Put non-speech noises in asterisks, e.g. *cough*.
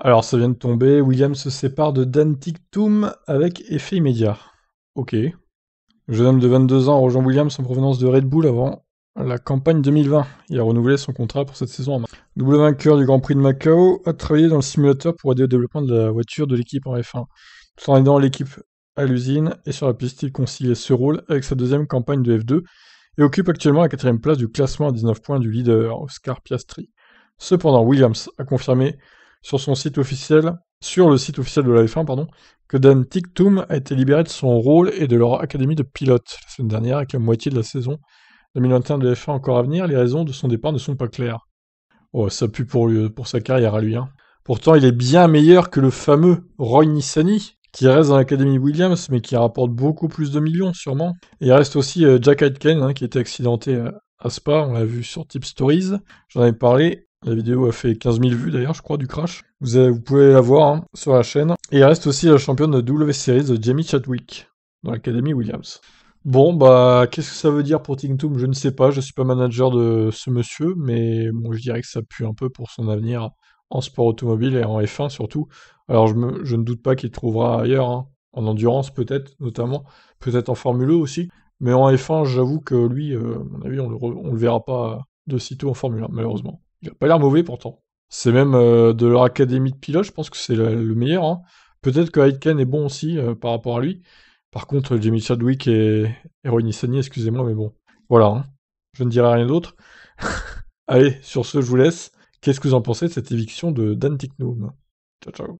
Alors ça vient de tomber, Williams se sépare de Dan Tictum avec effet immédiat. Ok. Jeune homme de 22 ans rejoint Williams en provenance de Red Bull avant la campagne 2020 Il a renouvelé son contrat pour cette saison en mars. Double vainqueur du Grand Prix de Macao, a travaillé dans le simulateur pour aider au développement de la voiture de l'équipe en F1. Tout en aidant l'équipe à l'usine et sur la piste, il concilie ce rôle avec sa deuxième campagne de F2 et occupe actuellement la quatrième place du classement à 19 points du leader, Oscar Piastri. Cependant, Williams a confirmé sur son site officiel, sur le site officiel de la F1, pardon, que Dan Tiktoum a été libéré de son rôle et de leur académie de pilote la semaine dernière avec la moitié de la saison 2021 de la F1 encore à venir. Les raisons de son départ ne sont pas claires. Oh, ça pue pour, lui, pour sa carrière à lui. Hein. Pourtant, il est bien meilleur que le fameux Roy Nissany, qui reste dans l'Académie Williams, mais qui rapporte beaucoup plus de millions, sûrement. il reste aussi euh, Jack Aitken, hein, qui était accidenté euh, à Spa, on l'a vu sur Tip Stories. J'en avais parlé la vidéo a fait 15 000 vues d'ailleurs, je crois, du crash. Vous, pouvez la voir hein, sur la chaîne. Et il reste aussi la championne W Series, euh, Jamie Chadwick, dans l'Académie Williams. Bon, bah, qu'est-ce que ça veut dire pour Tingtum Je ne sais pas, je ne suis pas manager de ce monsieur, mais bon, je dirais que ça pue un peu pour son avenir en sport automobile et en F1 surtout. Alors, je, ne doute pas qu'il trouvera ailleurs, hein, en endurance peut-être, notamment, peut-être en Formule 1 e aussi. Mais en F1, j'avoue que lui, euh, à mon avis, on le, le verra pas de sitôt en Formule 1, malheureusement. Il n'a pas l'air mauvais pourtant. C'est même euh, de leur académie de pilote, je pense que c'est le, meilleur. Hein. Peut-être que Aitken est bon aussi euh, par rapport à lui. Par contre, Jamie Chadwick et, et Roy excusez-moi, mais bon. Voilà, hein. je ne dirai rien d'autre. *laughs* Allez, sur ce, je vous laisse. Qu'est-ce que vous en pensez de cette éviction de Dan Ticknum Ciao, ciao.